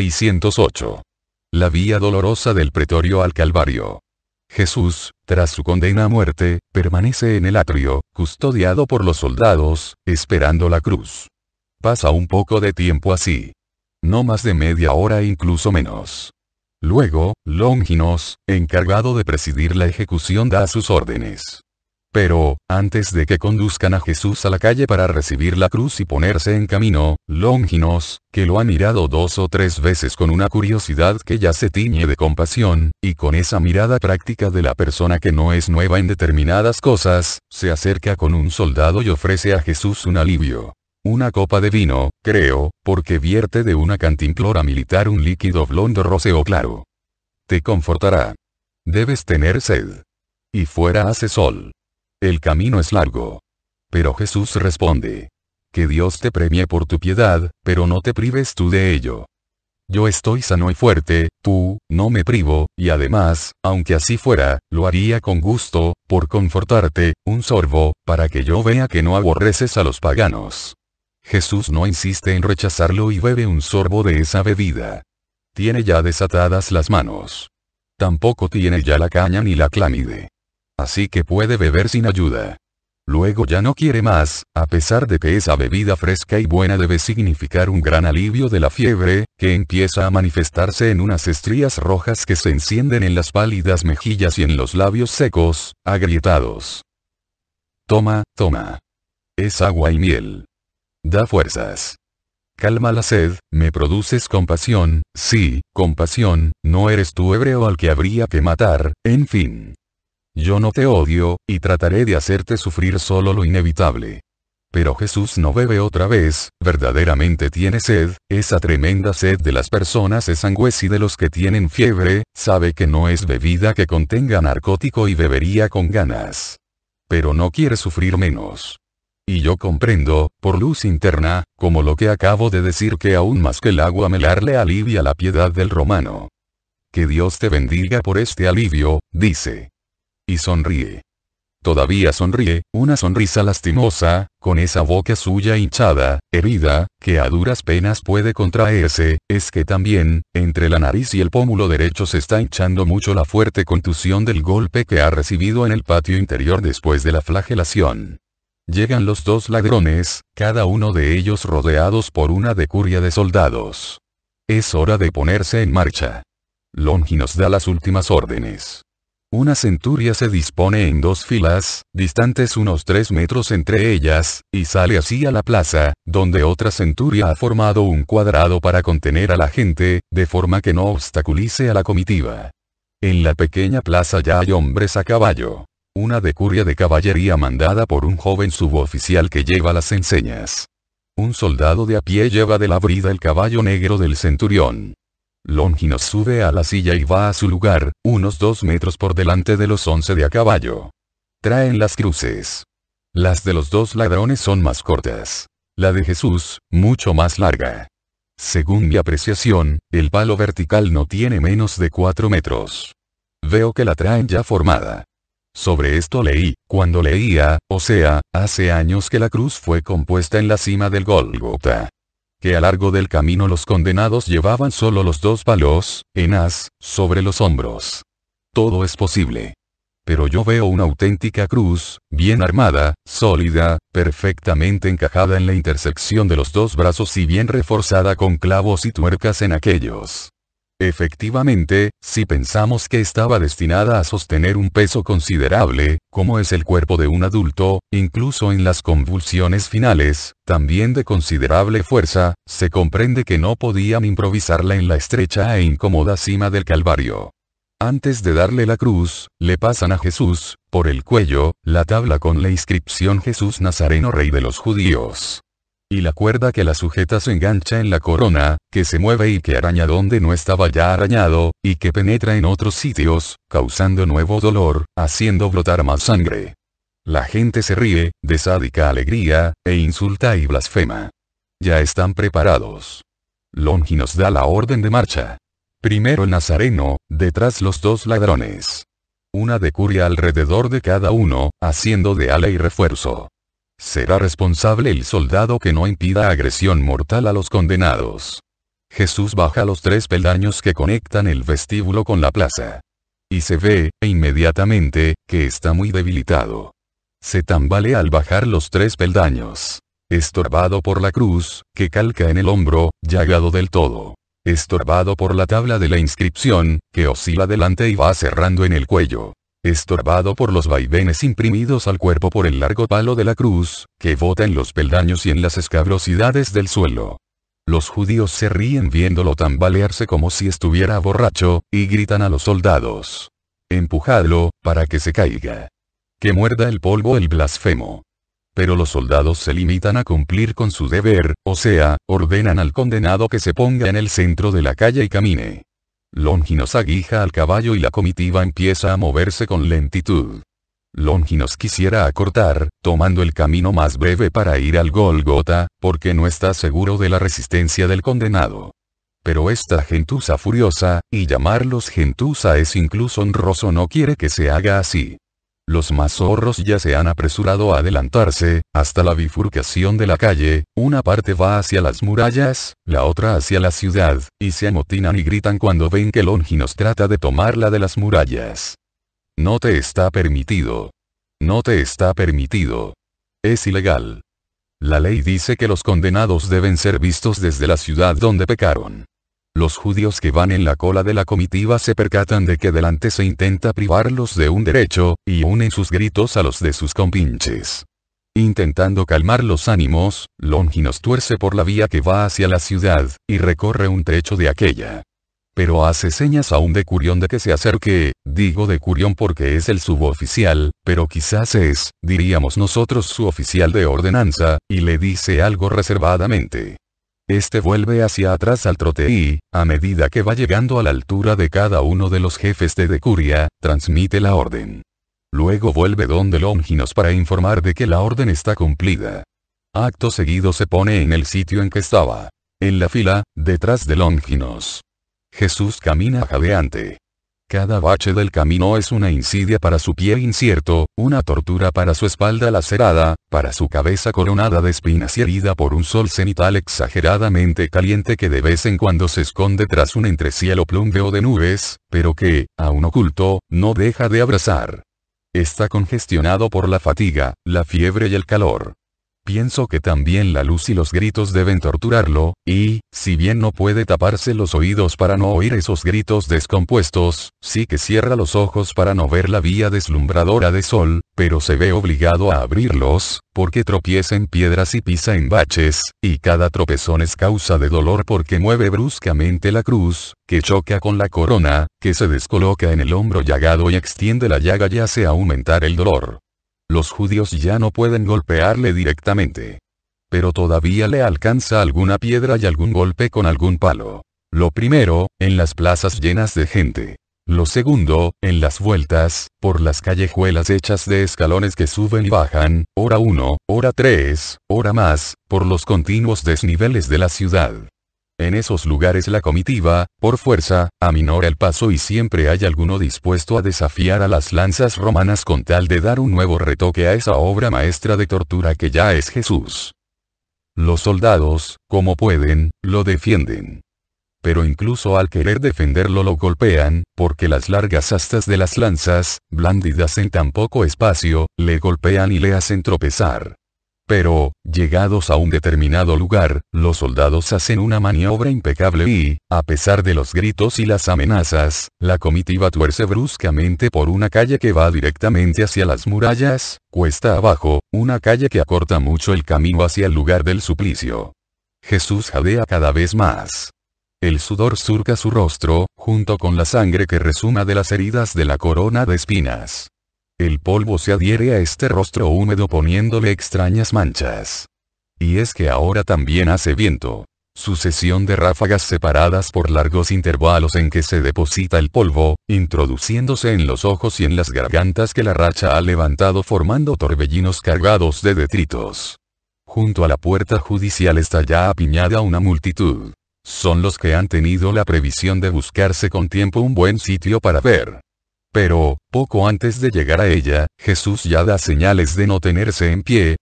608. La vía dolorosa del pretorio al Calvario. Jesús, tras su condena a muerte, permanece en el atrio, custodiado por los soldados, esperando la cruz. Pasa un poco de tiempo así. No más de media hora incluso menos. Luego, Longinos, encargado de presidir la ejecución da sus órdenes. Pero, antes de que conduzcan a Jesús a la calle para recibir la cruz y ponerse en camino, Longinos, que lo ha mirado dos o tres veces con una curiosidad que ya se tiñe de compasión, y con esa mirada práctica de la persona que no es nueva en determinadas cosas, se acerca con un soldado y ofrece a Jesús un alivio. Una copa de vino, creo, porque vierte de una cantimplora militar un líquido blondo roceo claro. Te confortará. Debes tener sed. Y fuera hace sol. El camino es largo. Pero Jesús responde. Que Dios te premie por tu piedad, pero no te prives tú de ello. Yo estoy sano y fuerte, tú, no me privo, y además, aunque así fuera, lo haría con gusto, por confortarte, un sorbo, para que yo vea que no aborreces a los paganos. Jesús no insiste en rechazarlo y bebe un sorbo de esa bebida. Tiene ya desatadas las manos. Tampoco tiene ya la caña ni la clámide. Así que puede beber sin ayuda. Luego ya no quiere más, a pesar de que esa bebida fresca y buena debe significar un gran alivio de la fiebre, que empieza a manifestarse en unas estrías rojas que se encienden en las pálidas mejillas y en los labios secos, agrietados. Toma, toma. Es agua y miel. Da fuerzas. Calma la sed, me produces compasión, sí, compasión, no eres tú hebreo al que habría que matar, en fin. Yo no te odio, y trataré de hacerte sufrir solo lo inevitable. Pero Jesús no bebe otra vez, verdaderamente tiene sed, esa tremenda sed de las personas es y de los que tienen fiebre, sabe que no es bebida que contenga narcótico y bebería con ganas. Pero no quiere sufrir menos. Y yo comprendo, por luz interna, como lo que acabo de decir que aún más que el agua melar le alivia la piedad del romano. Que Dios te bendiga por este alivio, dice y sonríe. Todavía sonríe, una sonrisa lastimosa, con esa boca suya hinchada, herida, que a duras penas puede contraerse, es que también, entre la nariz y el pómulo derecho se está hinchando mucho la fuerte contusión del golpe que ha recibido en el patio interior después de la flagelación. Llegan los dos ladrones, cada uno de ellos rodeados por una decuria de soldados. Es hora de ponerse en marcha. Longinos nos da las últimas órdenes. Una centuria se dispone en dos filas, distantes unos tres metros entre ellas, y sale así a la plaza, donde otra centuria ha formado un cuadrado para contener a la gente, de forma que no obstaculice a la comitiva. En la pequeña plaza ya hay hombres a caballo. Una decuria de caballería mandada por un joven suboficial que lleva las enseñas. Un soldado de a pie lleva de la brida el caballo negro del centurión. Longinos sube a la silla y va a su lugar, unos dos metros por delante de los once de a caballo. Traen las cruces. Las de los dos ladrones son más cortas. La de Jesús, mucho más larga. Según mi apreciación, el palo vertical no tiene menos de cuatro metros. Veo que la traen ya formada. Sobre esto leí, cuando leía, o sea, hace años que la cruz fue compuesta en la cima del Golgota que a largo del camino los condenados llevaban solo los dos palos, en as, sobre los hombros. Todo es posible. Pero yo veo una auténtica cruz, bien armada, sólida, perfectamente encajada en la intersección de los dos brazos y bien reforzada con clavos y tuercas en aquellos. Efectivamente, si pensamos que estaba destinada a sostener un peso considerable, como es el cuerpo de un adulto, incluso en las convulsiones finales, también de considerable fuerza, se comprende que no podían improvisarla en la estrecha e incómoda cima del Calvario. Antes de darle la cruz, le pasan a Jesús, por el cuello, la tabla con la inscripción Jesús Nazareno Rey de los Judíos y la cuerda que la sujeta se engancha en la corona, que se mueve y que araña donde no estaba ya arañado, y que penetra en otros sitios, causando nuevo dolor, haciendo brotar más sangre. La gente se ríe, de sádica alegría, e insulta y blasfema. Ya están preparados. Longi nos da la orden de marcha. Primero el Nazareno, detrás los dos ladrones. Una de curia alrededor de cada uno, haciendo de ala y refuerzo. Será responsable el soldado que no impida agresión mortal a los condenados. Jesús baja los tres peldaños que conectan el vestíbulo con la plaza. Y se ve, e inmediatamente, que está muy debilitado. Se tambalea al bajar los tres peldaños. Estorbado por la cruz, que calca en el hombro, llagado del todo. Estorbado por la tabla de la inscripción, que oscila delante y va cerrando en el cuello estorbado por los vaivenes imprimidos al cuerpo por el largo palo de la cruz, que vota en los peldaños y en las escabrosidades del suelo. Los judíos se ríen viéndolo tambalearse como si estuviera borracho, y gritan a los soldados. Empujadlo, para que se caiga. Que muerda el polvo el blasfemo. Pero los soldados se limitan a cumplir con su deber, o sea, ordenan al condenado que se ponga en el centro de la calle y camine. Longinos aguija al caballo y la comitiva empieza a moverse con lentitud. Longinos quisiera acortar, tomando el camino más breve para ir al Golgota, porque no está seguro de la resistencia del condenado. Pero esta gentuza furiosa, y llamarlos gentuza es incluso honroso no quiere que se haga así. Los mazorros ya se han apresurado a adelantarse, hasta la bifurcación de la calle, una parte va hacia las murallas, la otra hacia la ciudad, y se amotinan y gritan cuando ven que Longinos trata de tomarla de las murallas. No te está permitido. No te está permitido. Es ilegal. La ley dice que los condenados deben ser vistos desde la ciudad donde pecaron. Los judíos que van en la cola de la comitiva se percatan de que delante se intenta privarlos de un derecho, y unen sus gritos a los de sus compinches. Intentando calmar los ánimos, Longinos tuerce por la vía que va hacia la ciudad, y recorre un trecho de aquella. Pero hace señas a un decurión de que se acerque, digo decurión porque es el suboficial, pero quizás es, diríamos nosotros su oficial de ordenanza, y le dice algo reservadamente. Este vuelve hacia atrás al trote y, a medida que va llegando a la altura de cada uno de los jefes de Decuria, transmite la orden. Luego vuelve donde Longinos para informar de que la orden está cumplida. Acto seguido se pone en el sitio en que estaba. En la fila, detrás de Longinos. Jesús camina jadeante. Cada bache del camino es una insidia para su pie incierto, una tortura para su espalda lacerada, para su cabeza coronada de espinas y herida por un sol cenital exageradamente caliente que de vez en cuando se esconde tras un entrecielo plumbeo de nubes, pero que, aún oculto, no deja de abrazar. Está congestionado por la fatiga, la fiebre y el calor. Pienso que también la luz y los gritos deben torturarlo, y, si bien no puede taparse los oídos para no oír esos gritos descompuestos, sí que cierra los ojos para no ver la vía deslumbradora de sol, pero se ve obligado a abrirlos, porque tropieza en piedras y pisa en baches, y cada tropezón es causa de dolor porque mueve bruscamente la cruz, que choca con la corona, que se descoloca en el hombro llagado y extiende la llaga y hace aumentar el dolor. Los judíos ya no pueden golpearle directamente. Pero todavía le alcanza alguna piedra y algún golpe con algún palo. Lo primero, en las plazas llenas de gente. Lo segundo, en las vueltas, por las callejuelas hechas de escalones que suben y bajan, hora uno, hora tres, hora más, por los continuos desniveles de la ciudad. En esos lugares la comitiva, por fuerza, aminora el paso y siempre hay alguno dispuesto a desafiar a las lanzas romanas con tal de dar un nuevo retoque a esa obra maestra de tortura que ya es Jesús. Los soldados, como pueden, lo defienden. Pero incluso al querer defenderlo lo golpean, porque las largas astas de las lanzas, blandidas en tan poco espacio, le golpean y le hacen tropezar. Pero, llegados a un determinado lugar, los soldados hacen una maniobra impecable y, a pesar de los gritos y las amenazas, la comitiva tuerce bruscamente por una calle que va directamente hacia las murallas, cuesta abajo, una calle que acorta mucho el camino hacia el lugar del suplicio. Jesús jadea cada vez más. El sudor surca su rostro, junto con la sangre que resuma de las heridas de la corona de espinas. El polvo se adhiere a este rostro húmedo poniéndole extrañas manchas. Y es que ahora también hace viento. Sucesión de ráfagas separadas por largos intervalos en que se deposita el polvo, introduciéndose en los ojos y en las gargantas que la racha ha levantado formando torbellinos cargados de detritos. Junto a la puerta judicial está ya apiñada una multitud. Son los que han tenido la previsión de buscarse con tiempo un buen sitio para ver. Pero, poco antes de llegar a ella, Jesús ya da señales de no tenerse en pie.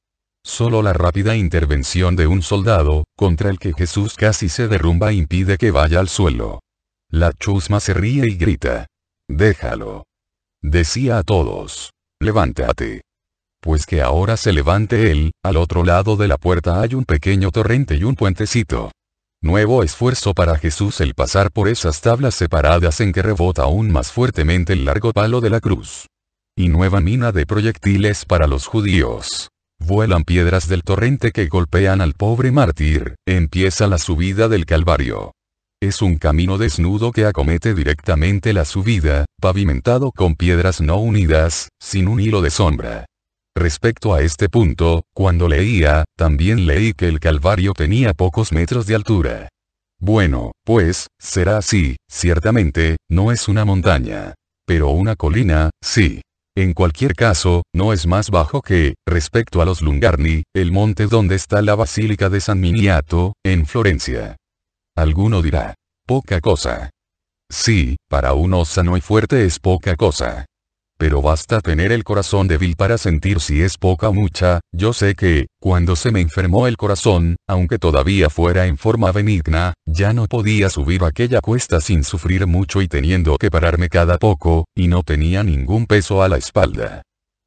Solo la rápida intervención de un soldado, contra el que Jesús casi se derrumba impide que vaya al suelo. La chusma se ríe y grita. Déjalo. Decía a todos. Levántate pues que ahora se levante él, al otro lado de la puerta hay un pequeño torrente y un puentecito. Nuevo esfuerzo para Jesús el pasar por esas tablas separadas en que rebota aún más fuertemente el largo palo de la cruz. Y nueva mina de proyectiles para los judíos. Vuelan piedras del torrente que golpean al pobre mártir, empieza la subida del Calvario. Es un camino desnudo que acomete directamente la subida, pavimentado con piedras no unidas, sin un hilo de sombra. Respecto a este punto, cuando leía, también leí que el Calvario tenía pocos metros de altura. Bueno, pues, será así, ciertamente, no es una montaña. Pero una colina, sí. En cualquier caso, no es más bajo que, respecto a los Lungarni, el monte donde está la Basílica de San Miniato, en Florencia. Alguno dirá, poca cosa. Sí, para un sano y fuerte es poca cosa pero basta tener el corazón débil para sentir si es poca o mucha, yo sé que, cuando se me enfermó el corazón, aunque todavía fuera en forma benigna, ya no podía subir aquella cuesta sin sufrir mucho y teniendo que pararme cada poco, y no tenía ningún peso a la espalda.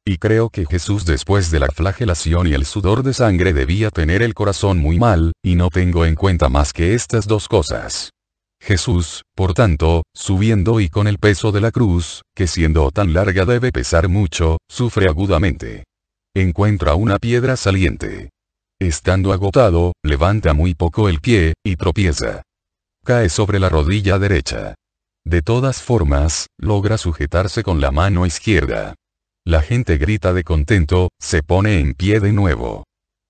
Y creo que Jesús después de la flagelación y el sudor de sangre debía tener el corazón muy mal, y no tengo en cuenta más que estas dos cosas. Jesús, por tanto, subiendo y con el peso de la cruz, que siendo tan larga debe pesar mucho, sufre agudamente. Encuentra una piedra saliente. Estando agotado, levanta muy poco el pie, y tropieza. Cae sobre la rodilla derecha. De todas formas, logra sujetarse con la mano izquierda. La gente grita de contento, se pone en pie de nuevo.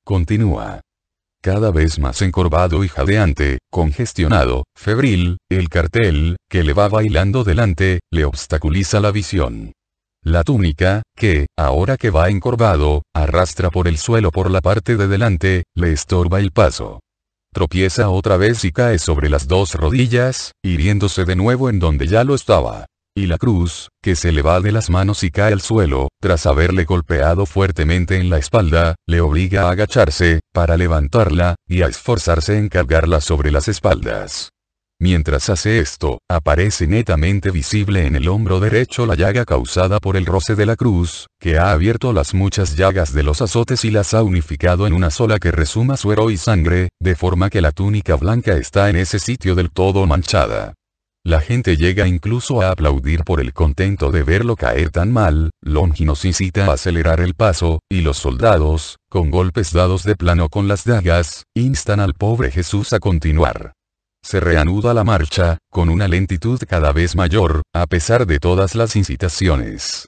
Continúa cada vez más encorvado y jadeante, congestionado, febril, el cartel, que le va bailando delante, le obstaculiza la visión. La túnica, que, ahora que va encorvado, arrastra por el suelo por la parte de delante, le estorba el paso. Tropieza otra vez y cae sobre las dos rodillas, hiriéndose de nuevo en donde ya lo estaba y la cruz, que se le va de las manos y cae al suelo, tras haberle golpeado fuertemente en la espalda, le obliga a agacharse, para levantarla, y a esforzarse en cargarla sobre las espaldas. Mientras hace esto, aparece netamente visible en el hombro derecho la llaga causada por el roce de la cruz, que ha abierto las muchas llagas de los azotes y las ha unificado en una sola que resuma suero y sangre, de forma que la túnica blanca está en ese sitio del todo manchada. La gente llega incluso a aplaudir por el contento de verlo caer tan mal, nos incita a acelerar el paso, y los soldados, con golpes dados de plano con las dagas, instan al pobre Jesús a continuar. Se reanuda la marcha, con una lentitud cada vez mayor, a pesar de todas las incitaciones.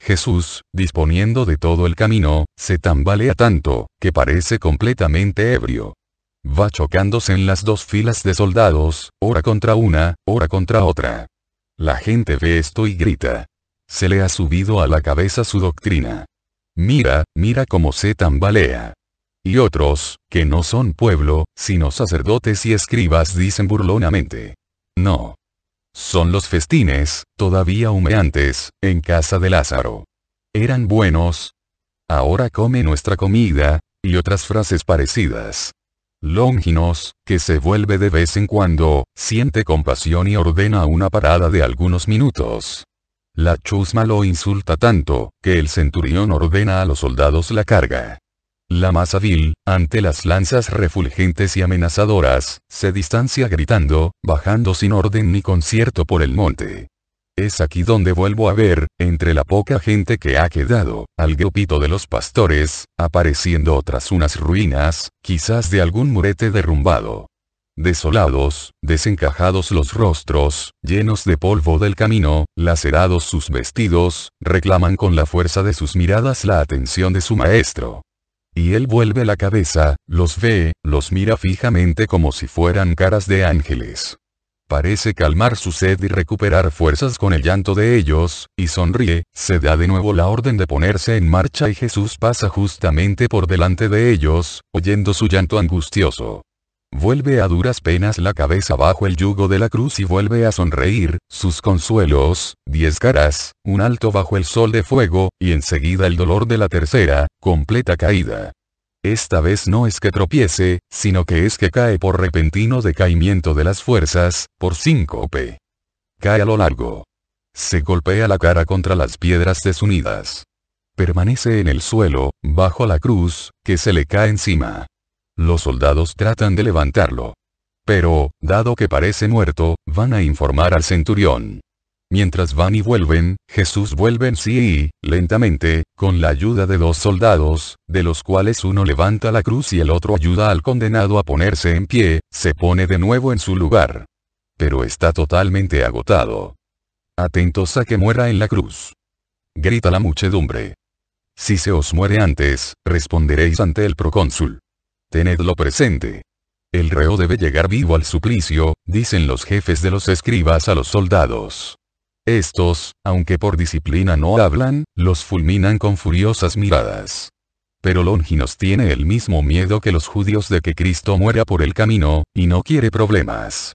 Jesús, disponiendo de todo el camino, se tambalea tanto, que parece completamente ebrio. Va chocándose en las dos filas de soldados, hora contra una, hora contra otra. La gente ve esto y grita. Se le ha subido a la cabeza su doctrina. Mira, mira cómo se tambalea. Y otros, que no son pueblo, sino sacerdotes y escribas dicen burlonamente. No. Son los festines, todavía humeantes, en casa de Lázaro. Eran buenos. Ahora come nuestra comida, y otras frases parecidas. Longinos, que se vuelve de vez en cuando, siente compasión y ordena una parada de algunos minutos. La chusma lo insulta tanto, que el centurión ordena a los soldados la carga. La masa vil, ante las lanzas refulgentes y amenazadoras, se distancia gritando, bajando sin orden ni concierto por el monte. Es aquí donde vuelvo a ver, entre la poca gente que ha quedado, al grupito de los pastores, apareciendo otras unas ruinas, quizás de algún murete derrumbado. Desolados, desencajados los rostros, llenos de polvo del camino, lacerados sus vestidos, reclaman con la fuerza de sus miradas la atención de su maestro. Y él vuelve la cabeza, los ve, los mira fijamente como si fueran caras de ángeles parece calmar su sed y recuperar fuerzas con el llanto de ellos, y sonríe, se da de nuevo la orden de ponerse en marcha y Jesús pasa justamente por delante de ellos, oyendo su llanto angustioso. Vuelve a duras penas la cabeza bajo el yugo de la cruz y vuelve a sonreír, sus consuelos, diez caras, un alto bajo el sol de fuego, y enseguida el dolor de la tercera, completa caída. Esta vez no es que tropiece, sino que es que cae por repentino decaimiento de las fuerzas, por síncope. Cae a lo largo. Se golpea la cara contra las piedras desunidas. Permanece en el suelo, bajo la cruz, que se le cae encima. Los soldados tratan de levantarlo. Pero, dado que parece muerto, van a informar al centurión. Mientras van y vuelven, Jesús vuelve en sí y, lentamente, con la ayuda de dos soldados, de los cuales uno levanta la cruz y el otro ayuda al condenado a ponerse en pie, se pone de nuevo en su lugar. Pero está totalmente agotado. Atentos a que muera en la cruz. Grita la muchedumbre. Si se os muere antes, responderéis ante el procónsul. Tenedlo presente. El reo debe llegar vivo al suplicio, dicen los jefes de los escribas a los soldados. Estos, aunque por disciplina no hablan, los fulminan con furiosas miradas. Pero Longinos tiene el mismo miedo que los judíos de que Cristo muera por el camino, y no quiere problemas.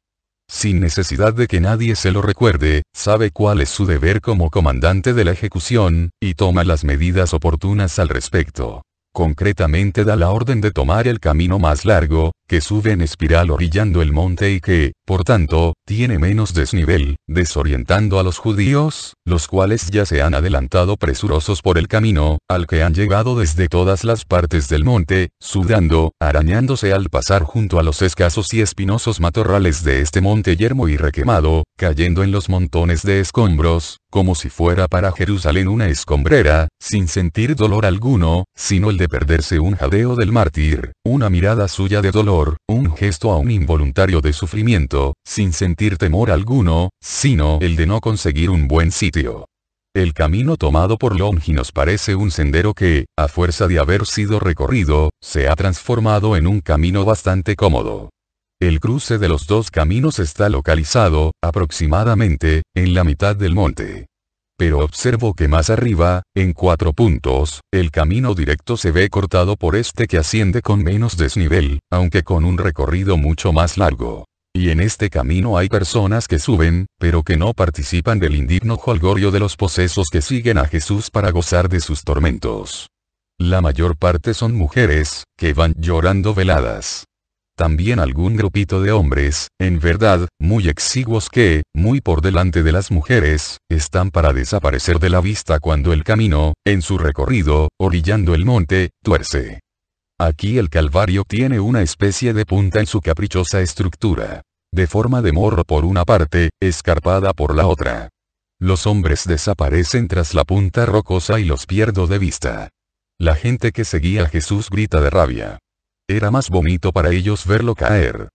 Sin necesidad de que nadie se lo recuerde, sabe cuál es su deber como comandante de la ejecución, y toma las medidas oportunas al respecto. Concretamente da la orden de tomar el camino más largo, que sube en espiral orillando el monte y que, por tanto, tiene menos desnivel, desorientando a los judíos, los cuales ya se han adelantado presurosos por el camino, al que han llegado desde todas las partes del monte, sudando, arañándose al pasar junto a los escasos y espinosos matorrales de este monte yermo y requemado, cayendo en los montones de escombros, como si fuera para Jerusalén una escombrera, sin sentir dolor alguno, sino el de perderse un jadeo del mártir, una mirada suya de dolor un gesto aún involuntario de sufrimiento, sin sentir temor alguno, sino el de no conseguir un buen sitio. El camino tomado por nos parece un sendero que, a fuerza de haber sido recorrido, se ha transformado en un camino bastante cómodo. El cruce de los dos caminos está localizado, aproximadamente, en la mitad del monte pero observo que más arriba, en cuatro puntos, el camino directo se ve cortado por este que asciende con menos desnivel, aunque con un recorrido mucho más largo. Y en este camino hay personas que suben, pero que no participan del indigno jolgorio de los posesos que siguen a Jesús para gozar de sus tormentos. La mayor parte son mujeres, que van llorando veladas también algún grupito de hombres, en verdad, muy exiguos que, muy por delante de las mujeres, están para desaparecer de la vista cuando el camino, en su recorrido, orillando el monte, tuerce. Aquí el Calvario tiene una especie de punta en su caprichosa estructura. De forma de morro por una parte, escarpada por la otra. Los hombres desaparecen tras la punta rocosa y los pierdo de vista. La gente que seguía a Jesús grita de rabia. Era más bonito para ellos verlo caer.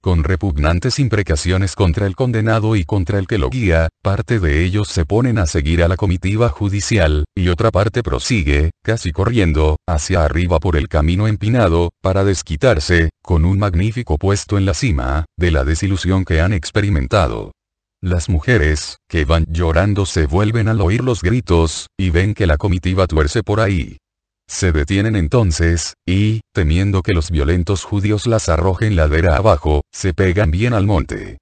Con repugnantes imprecaciones contra el condenado y contra el que lo guía, parte de ellos se ponen a seguir a la comitiva judicial, y otra parte prosigue, casi corriendo, hacia arriba por el camino empinado, para desquitarse, con un magnífico puesto en la cima, de la desilusión que han experimentado. Las mujeres, que van llorando se vuelven al oír los gritos, y ven que la comitiva tuerce por ahí. Se detienen entonces, y, temiendo que los violentos judíos las arrojen ladera abajo, se pegan bien al monte.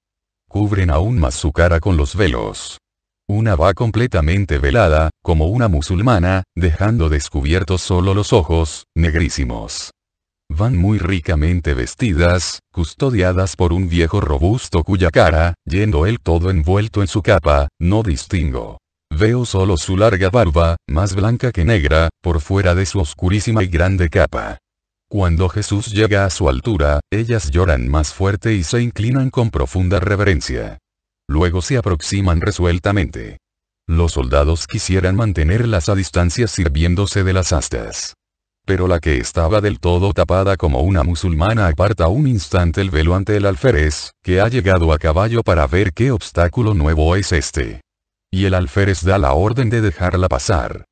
Cubren aún más su cara con los velos. Una va completamente velada, como una musulmana, dejando descubiertos solo los ojos, negrísimos. Van muy ricamente vestidas, custodiadas por un viejo robusto cuya cara, yendo él todo envuelto en su capa, no distingo. Veo solo su larga barba, más blanca que negra, por fuera de su oscurísima y grande capa. Cuando Jesús llega a su altura, ellas lloran más fuerte y se inclinan con profunda reverencia. Luego se aproximan resueltamente. Los soldados quisieran mantenerlas a distancia sirviéndose de las astas. Pero la que estaba del todo tapada como una musulmana aparta un instante el velo ante el alférez, que ha llegado a caballo para ver qué obstáculo nuevo es este y el alférez da la orden de dejarla pasar.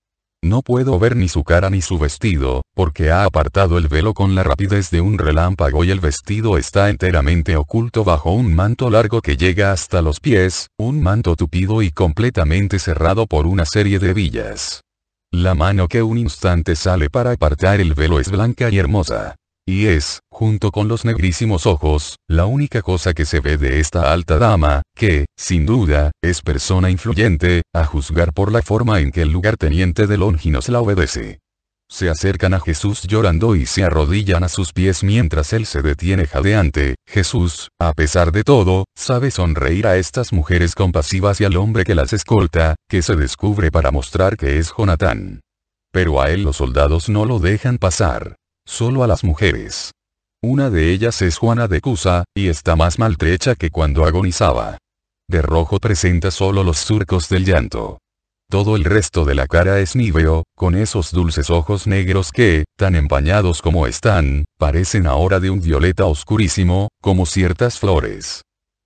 No puedo ver ni su cara ni su vestido, porque ha apartado el velo con la rapidez de un relámpago y el vestido está enteramente oculto bajo un manto largo que llega hasta los pies, un manto tupido y completamente cerrado por una serie de villas. La mano que un instante sale para apartar el velo es blanca y hermosa. Y es, junto con los negrísimos ojos, la única cosa que se ve de esta alta dama, que, sin duda, es persona influyente, a juzgar por la forma en que el lugarteniente de Longinos la obedece. Se acercan a Jesús llorando y se arrodillan a sus pies mientras él se detiene jadeante. Jesús, a pesar de todo, sabe sonreír a estas mujeres compasivas y al hombre que las escolta, que se descubre para mostrar que es Jonatán. Pero a él los soldados no lo dejan pasar solo a las mujeres. Una de ellas es Juana de Cusa, y está más maltrecha que cuando agonizaba. De rojo presenta solo los surcos del llanto. Todo el resto de la cara es níveo, con esos dulces ojos negros que, tan empañados como están, parecen ahora de un violeta oscurísimo, como ciertas flores.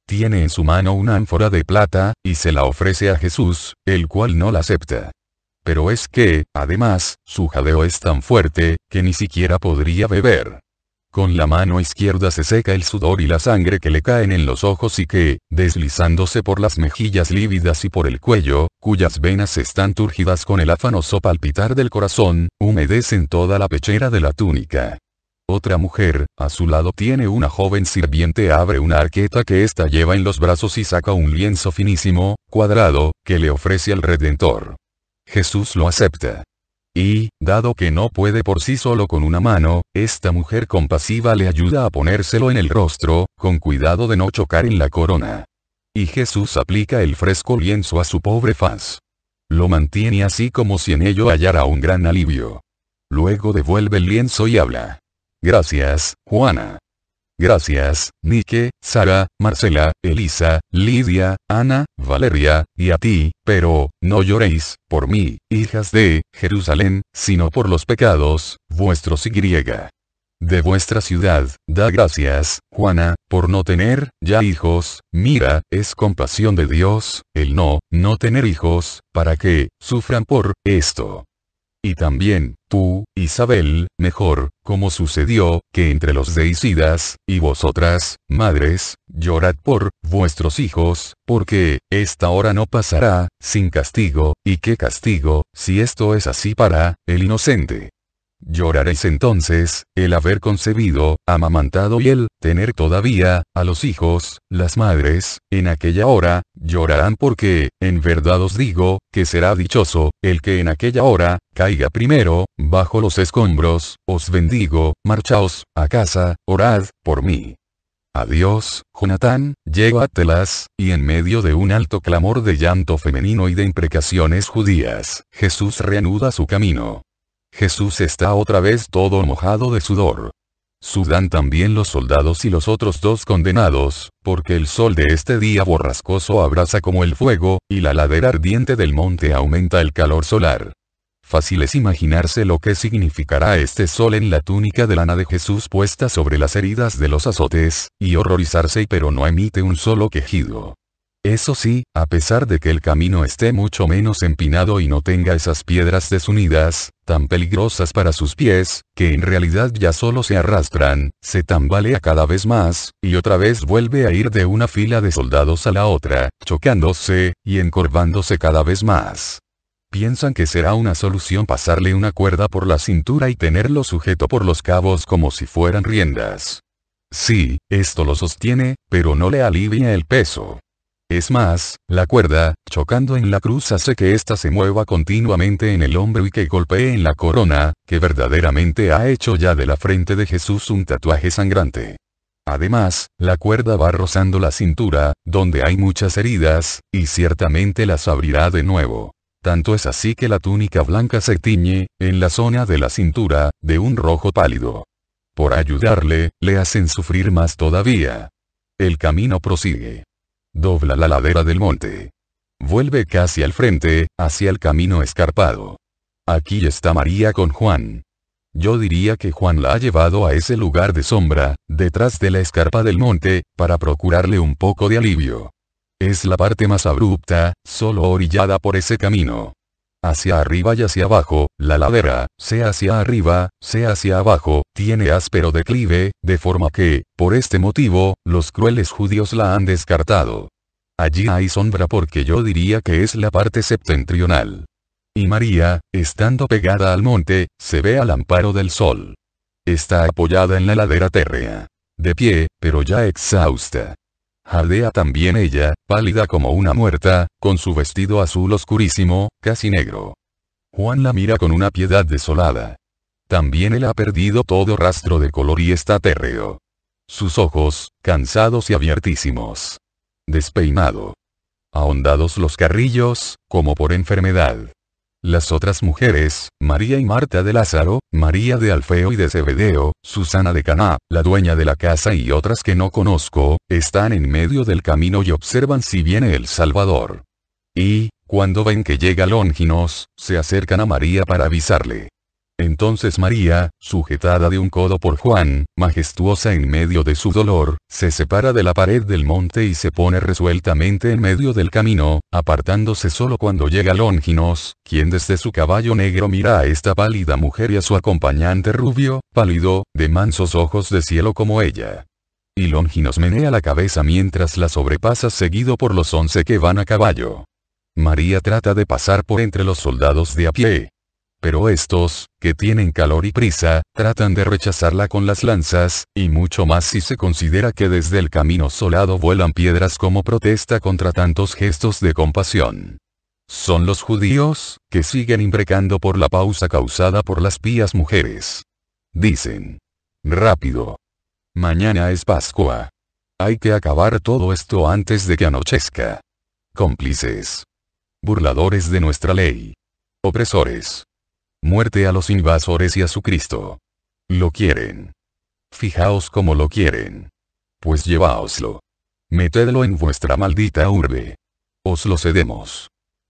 Tiene en su mano una ánfora de plata, y se la ofrece a Jesús, el cual no la acepta. Pero es que, además, su jadeo es tan fuerte, que ni siquiera podría beber. Con la mano izquierda se seca el sudor y la sangre que le caen en los ojos y que, deslizándose por las mejillas lívidas y por el cuello, cuyas venas están turgidas con el afanoso palpitar del corazón, humedecen toda la pechera de la túnica. Otra mujer, a su lado tiene una joven sirviente abre una arqueta que ésta lleva en los brazos y saca un lienzo finísimo, cuadrado, que le ofrece al Redentor. Jesús lo acepta. Y, dado que no puede por sí solo con una mano, esta mujer compasiva le ayuda a ponérselo en el rostro, con cuidado de no chocar en la corona. Y Jesús aplica el fresco lienzo a su pobre faz. Lo mantiene así como si en ello hallara un gran alivio. Luego devuelve el lienzo y habla. Gracias, Juana. Gracias, Nike, Sara, Marcela, Elisa, Lidia, Ana, Valeria, y a ti, pero, no lloréis, por mí, hijas de Jerusalén, sino por los pecados, vuestros y griega. de vuestra ciudad, da gracias, Juana, por no tener, ya hijos, mira, es compasión de Dios, el no, no tener hijos, para que, sufran por, esto y también, tú, Isabel, mejor, como sucedió, que entre los deicidas, y vosotras, madres, llorad por vuestros hijos, porque, esta hora no pasará, sin castigo, y qué castigo, si esto es así para, el inocente. Lloraréis entonces, el haber concebido, amamantado y el, tener todavía, a los hijos, las madres, en aquella hora, llorarán porque, en verdad os digo, que será dichoso, el que en aquella hora, caiga primero, bajo los escombros, os bendigo, marchaos, a casa, orad, por mí. Adiós, Jonatán, Telas y en medio de un alto clamor de llanto femenino y de imprecaciones judías, Jesús reanuda su camino. Jesús está otra vez todo mojado de sudor. Sudan también los soldados y los otros dos condenados, porque el sol de este día borrascoso abraza como el fuego, y la ladera ardiente del monte aumenta el calor solar. Fácil es imaginarse lo que significará este sol en la túnica de lana de Jesús puesta sobre las heridas de los azotes, y horrorizarse pero no emite un solo quejido. Eso sí, a pesar de que el camino esté mucho menos empinado y no tenga esas piedras desunidas, tan peligrosas para sus pies, que en realidad ya solo se arrastran, se tambalea cada vez más, y otra vez vuelve a ir de una fila de soldados a la otra, chocándose, y encorvándose cada vez más. Piensan que será una solución pasarle una cuerda por la cintura y tenerlo sujeto por los cabos como si fueran riendas. Sí, esto lo sostiene, pero no le alivia el peso. Es más, la cuerda, chocando en la cruz hace que ésta se mueva continuamente en el hombro y que golpee en la corona, que verdaderamente ha hecho ya de la frente de Jesús un tatuaje sangrante. Además, la cuerda va rozando la cintura, donde hay muchas heridas, y ciertamente las abrirá de nuevo. Tanto es así que la túnica blanca se tiñe, en la zona de la cintura, de un rojo pálido. Por ayudarle, le hacen sufrir más todavía. El camino prosigue. Dobla la ladera del monte. Vuelve casi al frente, hacia el camino escarpado. Aquí está María con Juan. Yo diría que Juan la ha llevado a ese lugar de sombra, detrás de la escarpa del monte, para procurarle un poco de alivio. Es la parte más abrupta, solo orillada por ese camino hacia arriba y hacia abajo, la ladera, sea hacia arriba, sea hacia abajo, tiene áspero declive, de forma que, por este motivo, los crueles judíos la han descartado. Allí hay sombra porque yo diría que es la parte septentrional. Y María, estando pegada al monte, se ve al amparo del sol. Está apoyada en la ladera térrea. De pie, pero ya exhausta. Jadea también ella, pálida como una muerta, con su vestido azul oscurísimo, casi negro. Juan la mira con una piedad desolada. También él ha perdido todo rastro de color y está térreo. Sus ojos, cansados y abiertísimos. Despeinado. Ahondados los carrillos, como por enfermedad. Las otras mujeres, María y Marta de Lázaro, María de Alfeo y de Zebedeo, Susana de Caná, la dueña de la casa y otras que no conozco, están en medio del camino y observan si viene el Salvador. Y, cuando ven que llega Longinos, se acercan a María para avisarle. Entonces María, sujetada de un codo por Juan, majestuosa en medio de su dolor, se separa de la pared del monte y se pone resueltamente en medio del camino, apartándose solo cuando llega Longinos, quien desde su caballo negro mira a esta pálida mujer y a su acompañante rubio, pálido, de mansos ojos de cielo como ella y Longinos menea la cabeza mientras la sobrepasa seguido por los once que van a caballo. María trata de pasar por entre los soldados de a pie, pero estos, que tienen calor y prisa, tratan de rechazarla con las lanzas, y mucho más si se considera que desde el camino solado vuelan piedras como protesta contra tantos gestos de compasión. Son los judíos, que siguen imprecando por la pausa causada por las pías mujeres. Dicen. Rápido. Mañana es Pascua. Hay que acabar todo esto antes de que anochezca. Cómplices. Burladores de nuestra ley. Opresores muerte a los invasores y a su Cristo. Lo quieren. Fijaos cómo lo quieren. Pues lleváoslo. Metedlo en vuestra maldita urbe. Os lo cedemos.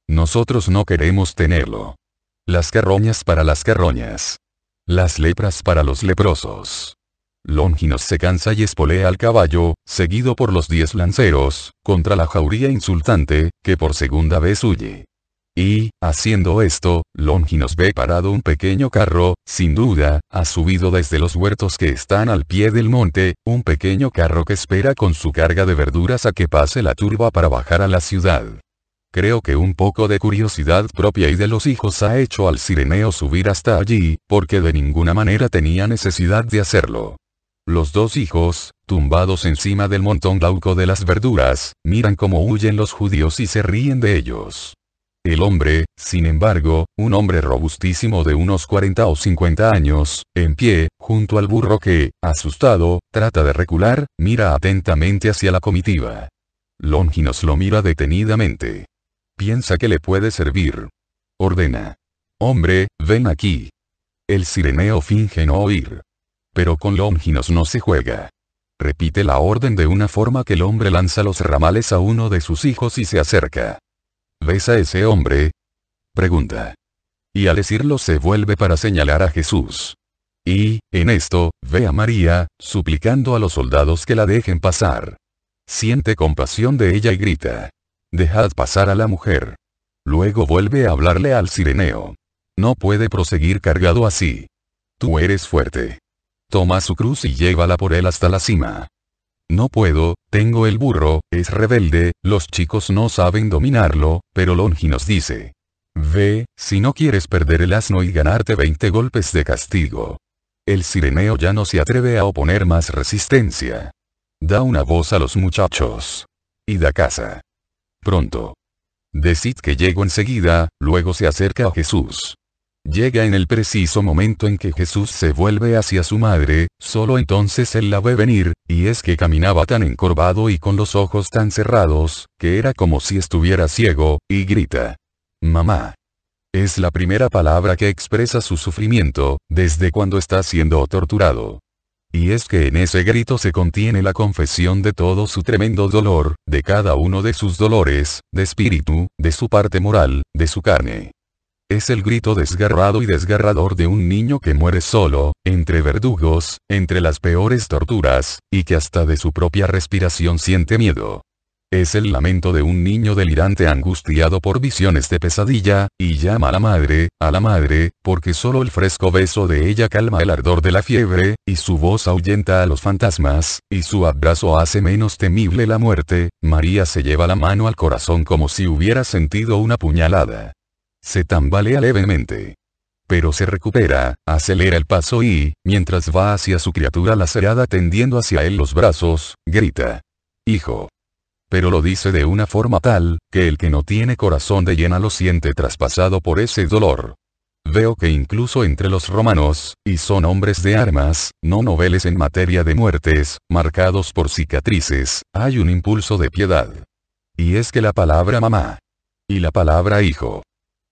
Nosotros no queremos tenerlo. Las carroñas para las carroñas. Las lepras para los leprosos. Longinos se cansa y espolea al caballo, seguido por los diez lanceros, contra la jauría insultante, que por segunda vez huye. Y, haciendo esto, Longinos ve parado un pequeño carro, sin duda, ha subido desde los huertos que están al pie del monte, un pequeño carro que espera con su carga de verduras a que pase la turba para bajar a la ciudad. Creo que un poco de curiosidad propia y de los hijos ha hecho al sireneo subir hasta allí, porque de ninguna manera tenía necesidad de hacerlo. Los dos hijos, tumbados encima del montón glauco de las verduras, miran cómo huyen los judíos y se ríen de ellos. El hombre, sin embargo, un hombre robustísimo de unos 40 o 50 años, en pie, junto al burro que, asustado, trata de recular, mira atentamente hacia la comitiva. Longinos lo mira detenidamente. Piensa que le puede servir. Ordena. Hombre, ven aquí. El sireneo finge no oír. Pero con Longinos no se juega. Repite la orden de una forma que el hombre lanza los ramales a uno de sus hijos y se acerca. ¿Ves a ese hombre? Pregunta. Y al decirlo se vuelve para señalar a Jesús. Y, en esto, ve a María, suplicando a los soldados que la dejen pasar. Siente compasión de ella y grita. Dejad pasar a la mujer. Luego vuelve a hablarle al sireneo. No puede proseguir cargado así. Tú eres fuerte. Toma su cruz y llévala por él hasta la cima. No puedo, tengo el burro, es rebelde, los chicos no saben dominarlo, pero Longi nos dice. Ve, si no quieres perder el asno y ganarte 20 golpes de castigo. El sireneo ya no se atreve a oponer más resistencia. Da una voz a los muchachos. Y da casa. Pronto. Decid que llego enseguida, luego se acerca a Jesús. Llega en el preciso momento en que Jesús se vuelve hacia su madre, solo entonces él la ve venir, y es que caminaba tan encorvado y con los ojos tan cerrados, que era como si estuviera ciego, y grita. Mamá. Es la primera palabra que expresa su sufrimiento, desde cuando está siendo torturado. Y es que en ese grito se contiene la confesión de todo su tremendo dolor, de cada uno de sus dolores, de espíritu, de su parte moral, de su carne. Es el grito desgarrado y desgarrador de un niño que muere solo, entre verdugos, entre las peores torturas, y que hasta de su propia respiración siente miedo. Es el lamento de un niño delirante angustiado por visiones de pesadilla, y llama a la madre, a la madre, porque solo el fresco beso de ella calma el ardor de la fiebre, y su voz ahuyenta a los fantasmas, y su abrazo hace menos temible la muerte, María se lleva la mano al corazón como si hubiera sentido una puñalada. Se tambalea levemente. Pero se recupera, acelera el paso y, mientras va hacia su criatura lacerada tendiendo hacia él los brazos, grita. Hijo. Pero lo dice de una forma tal, que el que no tiene corazón de llena lo siente traspasado por ese dolor. Veo que incluso entre los romanos, y son hombres de armas, no noveles en materia de muertes, marcados por cicatrices, hay un impulso de piedad. Y es que la palabra mamá y la palabra hijo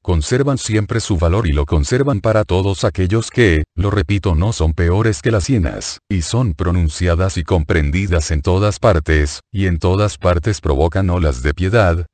conservan siempre su valor y lo conservan para todos aquellos que, lo repito, no son peores que las hienas, y son pronunciadas y comprendidas en todas partes, y en todas partes provocan olas de piedad,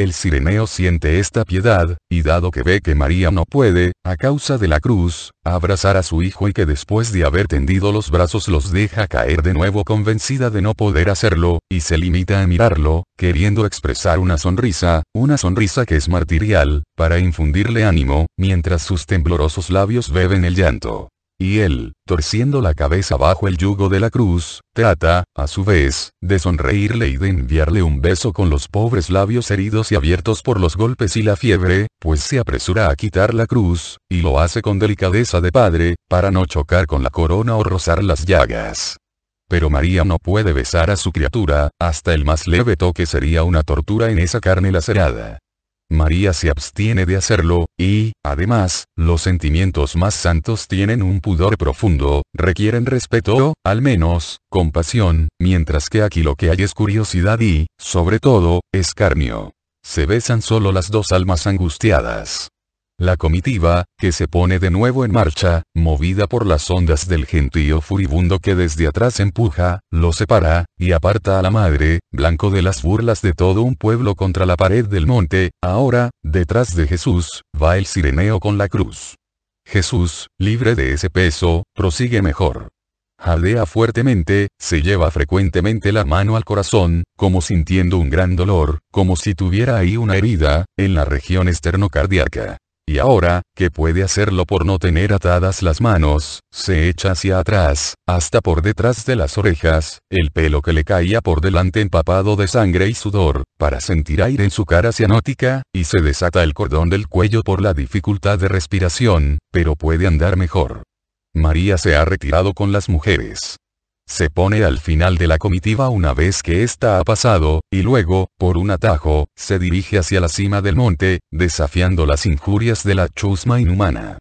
el sireneo siente esta piedad, y dado que ve que María no puede, a causa de la cruz, abrazar a su hijo y que después de haber tendido los brazos los deja caer de nuevo convencida de no poder hacerlo, y se limita a mirarlo, queriendo expresar una sonrisa, una sonrisa que es martirial, para infundirle ánimo, mientras sus temblorosos labios beben el llanto. Y él, torciendo la cabeza bajo el yugo de la cruz, trata, a su vez, de sonreírle y de enviarle un beso con los pobres labios heridos y abiertos por los golpes y la fiebre, pues se apresura a quitar la cruz, y lo hace con delicadeza de padre, para no chocar con la corona o rozar las llagas. Pero María no puede besar a su criatura, hasta el más leve toque sería una tortura en esa carne lacerada. María se abstiene de hacerlo, y, además, los sentimientos más santos tienen un pudor profundo, requieren respeto o, al menos, compasión, mientras que aquí lo que hay es curiosidad y, sobre todo, escarnio. Se besan solo las dos almas angustiadas. La comitiva, que se pone de nuevo en marcha, movida por las ondas del gentío furibundo que desde atrás empuja, lo separa, y aparta a la madre, blanco de las burlas de todo un pueblo contra la pared del monte, ahora, detrás de Jesús, va el sireneo con la cruz. Jesús, libre de ese peso, prosigue mejor. Jadea fuertemente, se lleva frecuentemente la mano al corazón, como sintiendo un gran dolor, como si tuviera ahí una herida, en la región esternocardíaca y ahora, que puede hacerlo por no tener atadas las manos, se echa hacia atrás, hasta por detrás de las orejas, el pelo que le caía por delante empapado de sangre y sudor, para sentir aire en su cara cianótica, y se desata el cordón del cuello por la dificultad de respiración, pero puede andar mejor. María se ha retirado con las mujeres. Se pone al final de la comitiva una vez que ésta ha pasado, y luego, por un atajo, se dirige hacia la cima del monte, desafiando las injurias de la chusma inhumana.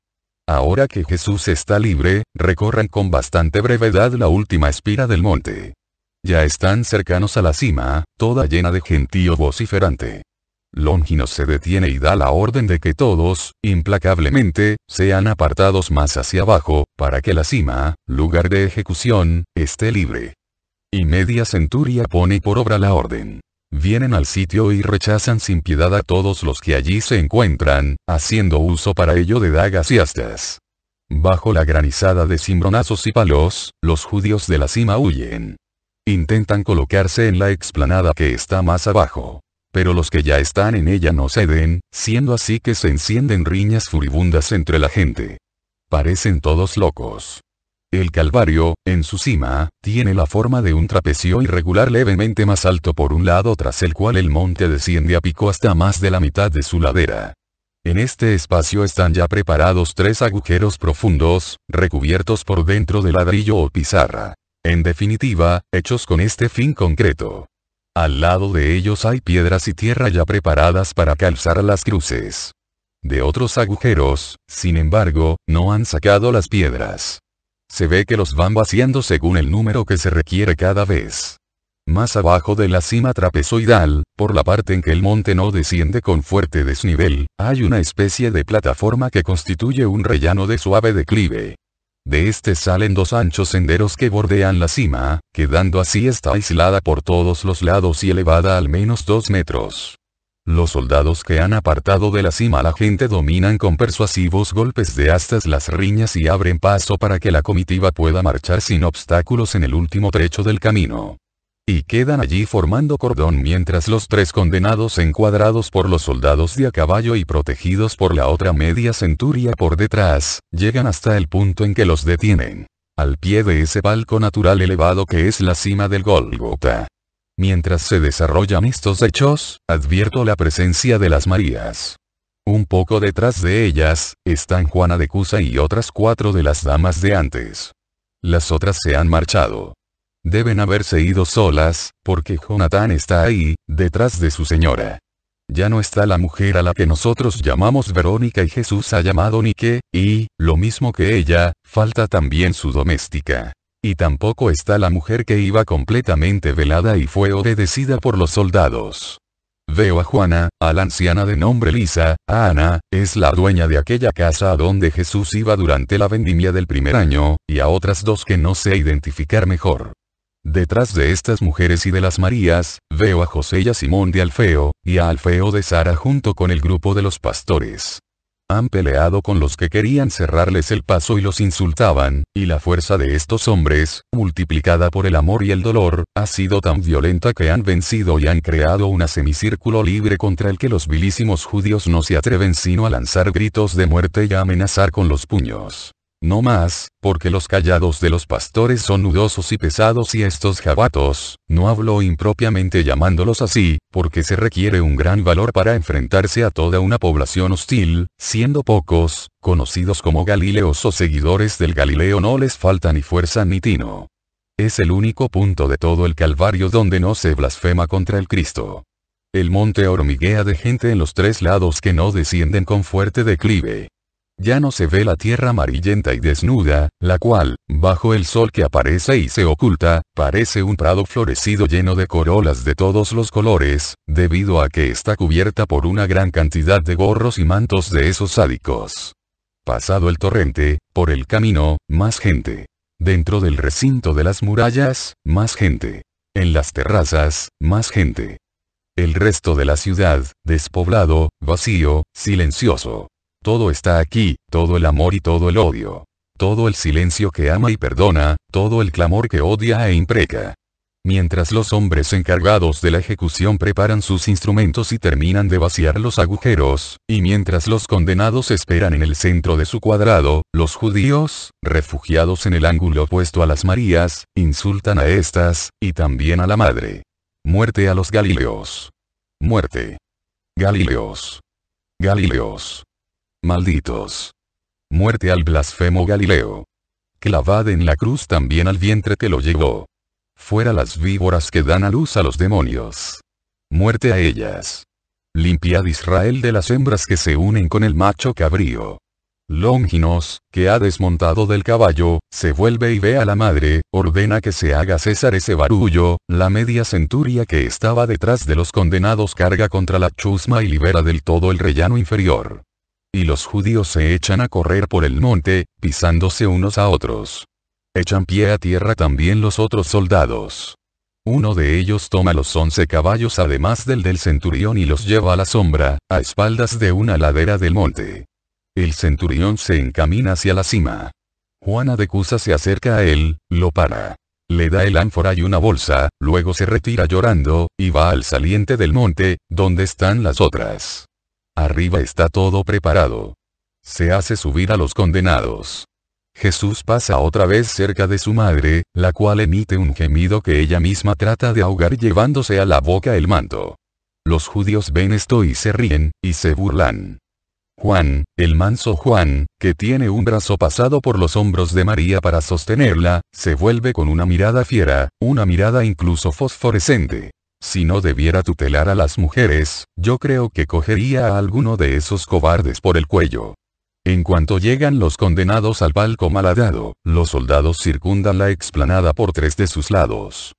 Ahora que Jesús está libre, recorran con bastante brevedad la última espira del monte. Ya están cercanos a la cima, toda llena de gentío vociferante. Longino se detiene y da la orden de que todos, implacablemente, sean apartados más hacia abajo, para que la cima, lugar de ejecución, esté libre. Y media centuria pone por obra la orden. Vienen al sitio y rechazan sin piedad a todos los que allí se encuentran, haciendo uso para ello de dagas y astas. Bajo la granizada de cimbronazos y palos, los judíos de la cima huyen. Intentan colocarse en la explanada que está más abajo pero los que ya están en ella no ceden, siendo así que se encienden riñas furibundas entre la gente. Parecen todos locos. El Calvario, en su cima, tiene la forma de un trapecio irregular levemente más alto por un lado tras el cual el monte desciende a pico hasta más de la mitad de su ladera. En este espacio están ya preparados tres agujeros profundos, recubiertos por dentro de ladrillo o pizarra. En definitiva, hechos con este fin concreto. Al lado de ellos hay piedras y tierra ya preparadas para calzar las cruces. De otros agujeros, sin embargo, no han sacado las piedras. Se ve que los van vaciando según el número que se requiere cada vez. Más abajo de la cima trapezoidal, por la parte en que el monte no desciende con fuerte desnivel, hay una especie de plataforma que constituye un rellano de suave declive. De este salen dos anchos senderos que bordean la cima, quedando así esta aislada por todos los lados y elevada al menos dos metros. Los soldados que han apartado de la cima a la gente dominan con persuasivos golpes de astas las riñas y abren paso para que la comitiva pueda marchar sin obstáculos en el último trecho del camino y quedan allí formando cordón mientras los tres condenados encuadrados por los soldados de a caballo y protegidos por la otra media centuria por detrás, llegan hasta el punto en que los detienen. Al pie de ese palco natural elevado que es la cima del Golgota. Mientras se desarrollan estos hechos, advierto la presencia de las Marías. Un poco detrás de ellas, están Juana de Cusa y otras cuatro de las damas de antes. Las otras se han marchado. Deben haberse ido solas, porque Jonathan está ahí, detrás de su señora. Ya no está la mujer a la que nosotros llamamos Verónica y Jesús ha llamado Nique, y, lo mismo que ella, falta también su doméstica. Y tampoco está la mujer que iba completamente velada y fue obedecida por los soldados. Veo a Juana, a la anciana de nombre Lisa, a Ana, es la dueña de aquella casa a donde Jesús iba durante la vendimia del primer año, y a otras dos que no sé identificar mejor. Detrás de estas mujeres y de las Marías, veo a José y a Simón de Alfeo, y a Alfeo de Sara junto con el grupo de los pastores. Han peleado con los que querían cerrarles el paso y los insultaban, y la fuerza de estos hombres, multiplicada por el amor y el dolor, ha sido tan violenta que han vencido y han creado un semicírculo libre contra el que los vilísimos judíos no se atreven sino a lanzar gritos de muerte y a amenazar con los puños. No más, porque los callados de los pastores son nudosos y pesados y estos jabatos, no hablo impropiamente llamándolos así, porque se requiere un gran valor para enfrentarse a toda una población hostil, siendo pocos, conocidos como galileos o seguidores del Galileo no les falta ni fuerza ni tino. Es el único punto de todo el Calvario donde no se blasfema contra el Cristo. El monte hormiguea de gente en los tres lados que no descienden con fuerte declive. Ya no se ve la tierra amarillenta y desnuda, la cual, bajo el sol que aparece y se oculta, parece un prado florecido lleno de corolas de todos los colores, debido a que está cubierta por una gran cantidad de gorros y mantos de esos sádicos. Pasado el torrente, por el camino, más gente. Dentro del recinto de las murallas, más gente. En las terrazas, más gente. El resto de la ciudad, despoblado, vacío, silencioso. Todo está aquí, todo el amor y todo el odio. Todo el silencio que ama y perdona, todo el clamor que odia e impreca. Mientras los hombres encargados de la ejecución preparan sus instrumentos y terminan de vaciar los agujeros, y mientras los condenados esperan en el centro de su cuadrado, los judíos, refugiados en el ángulo opuesto a las Marías, insultan a estas, y también a la madre. Muerte a los Galileos. Muerte. Galileos. Galileos. Malditos. Muerte al blasfemo Galileo. Clavad en la cruz también al vientre que lo llevó. Fuera las víboras que dan a luz a los demonios. Muerte a ellas. Limpiad Israel de las hembras que se unen con el macho cabrío. Longinos, que ha desmontado del caballo, se vuelve y ve a la madre, ordena que se haga César ese barullo, la media centuria que estaba detrás de los condenados carga contra la chusma y libera del todo el rellano inferior y los judíos se echan a correr por el monte, pisándose unos a otros. Echan pie a tierra también los otros soldados. Uno de ellos toma los once caballos además del del centurión y los lleva a la sombra, a espaldas de una ladera del monte. El centurión se encamina hacia la cima. Juana de Cusa se acerca a él, lo para. Le da el ánfora y una bolsa, luego se retira llorando, y va al saliente del monte, donde están las otras. Arriba está todo preparado. Se hace subir a los condenados. Jesús pasa otra vez cerca de su madre, la cual emite un gemido que ella misma trata de ahogar llevándose a la boca el manto. Los judíos ven esto y se ríen, y se burlan. Juan, el manso Juan, que tiene un brazo pasado por los hombros de María para sostenerla, se vuelve con una mirada fiera, una mirada incluso fosforescente. Si no debiera tutelar a las mujeres, yo creo que cogería a alguno de esos cobardes por el cuello. En cuanto llegan los condenados al palco malhadado, los soldados circundan la explanada por tres de sus lados.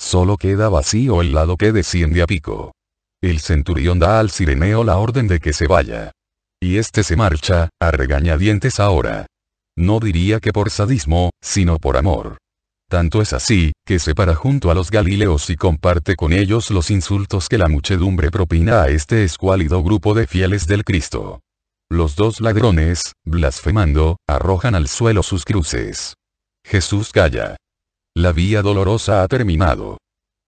Solo queda vacío el lado que desciende a pico. El centurión da al sireneo la orden de que se vaya. Y este se marcha, a regañadientes ahora. No diría que por sadismo, sino por amor. Tanto es así, que se para junto a los Galileos y comparte con ellos los insultos que la muchedumbre propina a este escuálido grupo de fieles del Cristo. Los dos ladrones, blasfemando, arrojan al suelo sus cruces. Jesús calla. La vía dolorosa ha terminado.